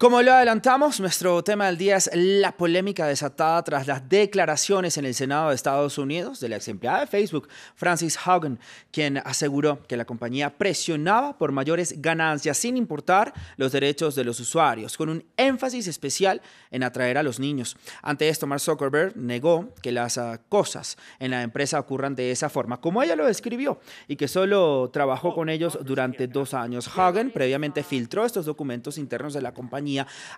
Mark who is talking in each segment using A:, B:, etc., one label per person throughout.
A: Como lo adelantamos, nuestro tema del día es la polémica desatada tras las declaraciones en el Senado de Estados Unidos de la ex empleada de Facebook, Francis Haugen, quien aseguró que la compañía presionaba por mayores ganancias sin importar los derechos de los usuarios, con un énfasis especial en atraer a los niños. Ante esto, Mark Zuckerberg negó que las ah, cosas en la empresa ocurran de esa forma, como ella lo describió, y que solo trabajó con ellos durante dos años. Haugen previamente filtró estos documentos internos de la compañía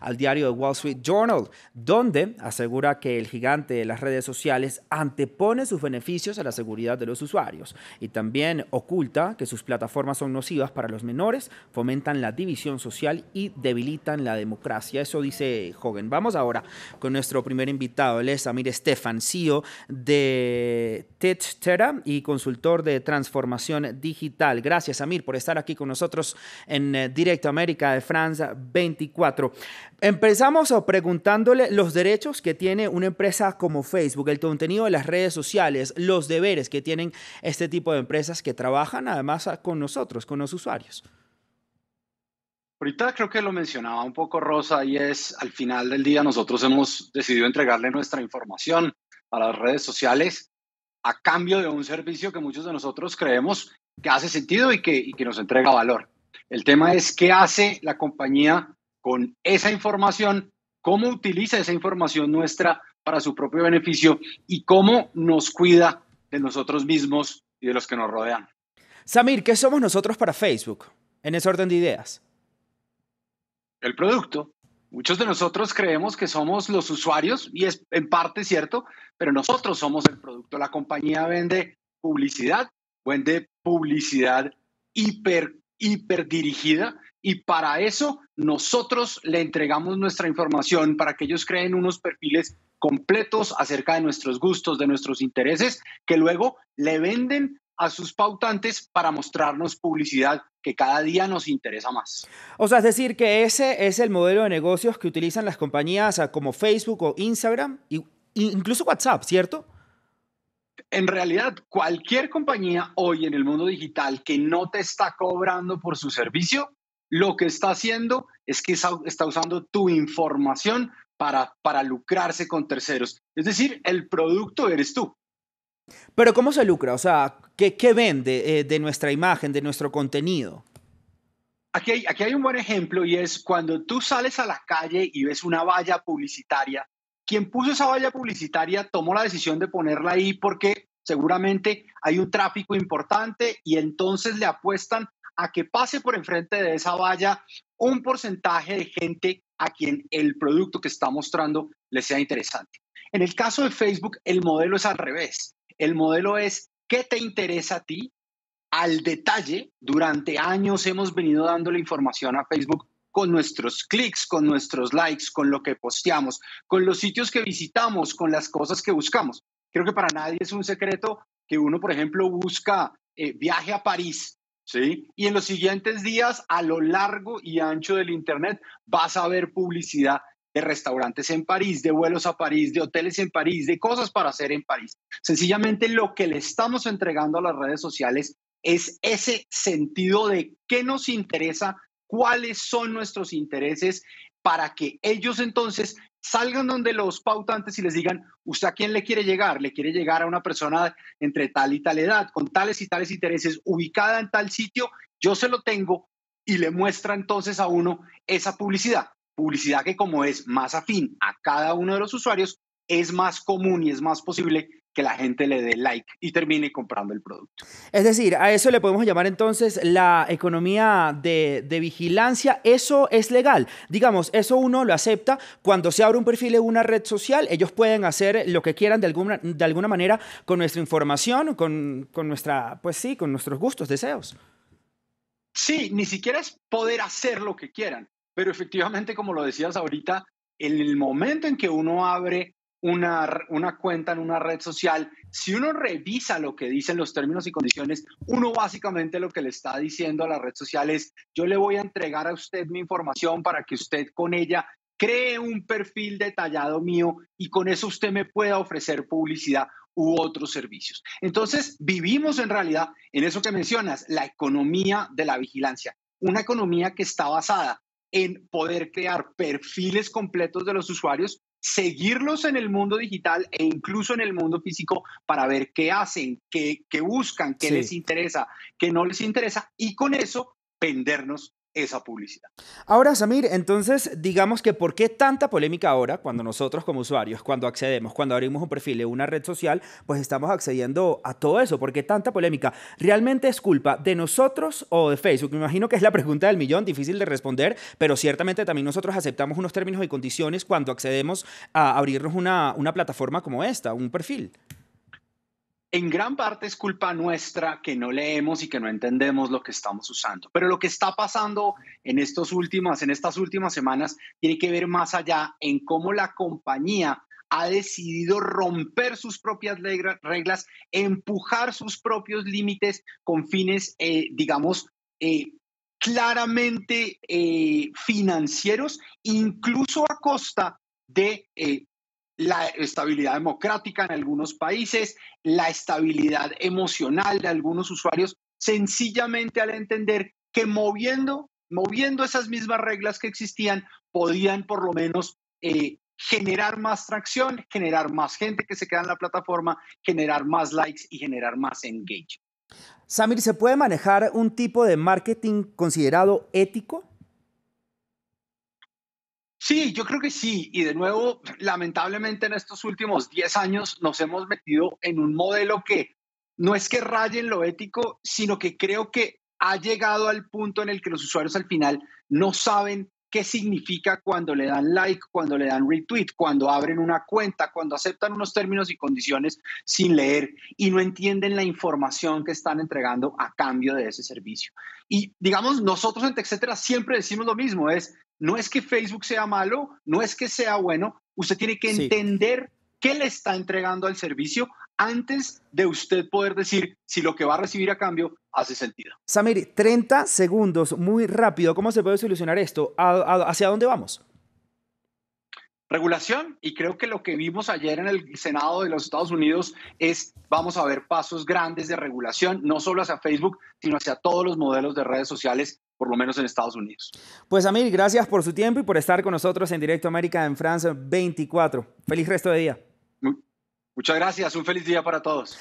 A: al diario The Wall Street Journal, donde asegura que el gigante de las redes sociales antepone sus beneficios a la seguridad de los usuarios y también oculta que sus plataformas son nocivas para los menores, fomentan la división social y debilitan la democracia. Eso dice Hogan. Vamos ahora con nuestro primer invitado, él es Amir Estefan, CEO de TechTera y consultor de transformación digital. Gracias, Amir, por estar aquí con nosotros en eh, Directo América de Francia 24. Empezamos preguntándole los derechos que tiene una empresa como Facebook, el contenido de las redes sociales, los deberes que tienen este tipo de empresas que trabajan además con nosotros, con los usuarios.
B: Ahorita creo que lo mencionaba un poco Rosa y es al final del día nosotros hemos decidido entregarle nuestra información a las redes sociales a cambio de un servicio que muchos de nosotros creemos que hace sentido y que, y que nos entrega valor. El tema es qué hace la compañía con esa información, cómo utiliza esa información nuestra para su propio beneficio y cómo nos cuida de nosotros mismos y de los que nos rodean.
A: Samir, ¿qué somos nosotros para Facebook en ese orden de ideas?
B: El producto. Muchos de nosotros creemos que somos los usuarios y es en parte cierto, pero nosotros somos el producto. La compañía vende publicidad, vende publicidad hiper, hiper dirigida y para eso nosotros le entregamos nuestra información para que ellos creen unos perfiles completos acerca de nuestros gustos, de nuestros intereses, que luego le venden a sus pautantes para mostrarnos publicidad que cada día nos interesa
A: más. O sea, es decir, que ese es el modelo de negocios que utilizan las compañías como Facebook o Instagram, incluso WhatsApp, ¿cierto? En realidad,
B: cualquier compañía hoy en el mundo digital que no te está cobrando por su servicio lo que está haciendo es que está usando tu información para, para lucrarse con terceros. Es decir, el producto eres tú.
A: Pero ¿cómo se lucra? O sea, ¿qué, vende eh, de nuestra imagen, de nuestro contenido?
B: Aquí aquí hay un buen ejemplo y es cuando tú sales a la calle y ves una valla publicitaria, quien puso esa valla publicitaria tomó la decisión de ponerla ahí porque seguramente hay un tráfico importante y entonces le apuestan a que pase por enfrente de esa valla un porcentaje de gente a quien el producto que está mostrando le sea interesante. En el caso de Facebook, el modelo es al revés. El modelo es qué te interesa a ti al detalle. Durante años hemos venido dándole información a Facebook con nuestros clics, con nuestros likes, con lo que posteamos, con los sitios que visitamos, con las cosas que buscamos. Creo que para nadie es un secreto que uno, por ejemplo, busca eh, viaje a París y en los siguientes días, a lo largo y ancho del Internet, vas a ver publicidad de restaurantes en París, de vuelos a París, de hoteles en París, de cosas para hacer en París. Sencillamente lo que le estamos entregando a las redes sociales es ese sentido de qué nos interesa, cuáles son nuestros intereses para que ellos entonces salgan donde los pautantes y les digan, ¿usted a quién le quiere llegar? Le quiere llegar a una persona entre tal y tal edad, con tales y tales intereses, ubicada en tal sitio, yo se lo tengo y le muestra entonces a uno esa publicidad. Publicidad que como es más afín a cada uno de los usuarios, es más común y es más posible que la gente le dé like y termine comprando el producto.
A: Es decir, a eso le podemos llamar entonces la economía de, vigilancia. Eso es legal. Digamos, eso uno lo acepta. Cuando se abre un perfil en una red social, ellos pueden hacer lo que quieran de alguna, de alguna manera con nuestra información, con, nuestra, pues sí, con nuestros gustos, deseos. Sí, ni siquiera es
B: poder hacer lo que quieran, pero efectivamente, como lo decías ahorita, en el momento en que uno abre una, cuenta en una red social, si uno revisa lo que dicen los términos y condiciones, uno básicamente lo que le está diciendo a la red social es, yo le voy a entregar a usted mi información para que usted con ella cree un perfil detallado mío y con eso usted me pueda ofrecer publicidad u otros servicios. Entonces, vivimos en realidad en eso que mencionas, la economía de la vigilancia, una economía que está basada en poder crear perfiles completos de los usuarios seguirlos en el mundo digital e incluso en el mundo físico para ver qué hacen, qué, buscan, qué les interesa, qué no les interesa y con eso vendernos
A: esa publicidad. Ahora, Samir, entonces digamos que ¿por qué tanta polémica ahora cuando nosotros como usuarios, cuando accedemos, cuando abrimos un perfil en una red social, pues estamos accediendo a todo eso? ¿Por qué tanta polémica? ¿Realmente es culpa de nosotros o de Facebook? Me imagino que es la pregunta del millón, difícil de responder, pero ciertamente también nosotros aceptamos unos términos y condiciones cuando accedemos a abrirnos una, una plataforma como esta, un perfil
B: en gran parte es culpa nuestra que no leemos y que no entendemos lo que estamos usando. Pero lo que está pasando en, en estas últimas semanas tiene que ver más allá en cómo la compañía ha decidido romper sus propias reglas, empujar sus propios límites con fines, eh, digamos, eh, claramente eh, financieros, incluso a costa de la estabilidad democrática en algunos países, la estabilidad emocional de algunos usuarios, sencillamente al entender que moviendo, moviendo esas mismas reglas que existían, podían por lo menos eh, generar más tracción, generar más gente que se queda en la plataforma, generar más likes y generar más engagement.
A: Samir, ¿se puede manejar un tipo de marketing considerado ético?
B: Sí, yo creo que sí. Y de nuevo, lamentablemente en estos últimos 10 años nos hemos metido en un modelo que no es que raye en lo ético, sino que creo que ha llegado al punto en el que los usuarios al final no saben qué significa cuando le dan like, cuando le dan retweet, cuando abren una cuenta, cuando aceptan unos términos y condiciones sin leer y no entienden la información que están entregando a cambio de ese servicio. Y digamos, nosotros en TechCetera siempre decimos lo mismo, es no es que Facebook sea malo, no es que sea bueno, usted tiene que entender qué le está entregando al servicio, antes de usted poder decir si lo que va a recibir a cambio hace sentido.
A: Samir, 30 segundos, muy rápido. ¿Cómo se puede solucionar esto? hacia dónde vamos?
B: regulación y creo que lo que vimos ayer en el Senado de los Estados Unidos es vamos a ver pasos grandes de regulación, no solo hacia Facebook, sino hacia todos los modelos de redes sociales por lo menos en Estados
A: Unidos. Pues Samir, gracias por su tiempo y por estar con nosotros en Directo América en France 24. Feliz resto de día.
B: Muchas gracias, un feliz día para todos.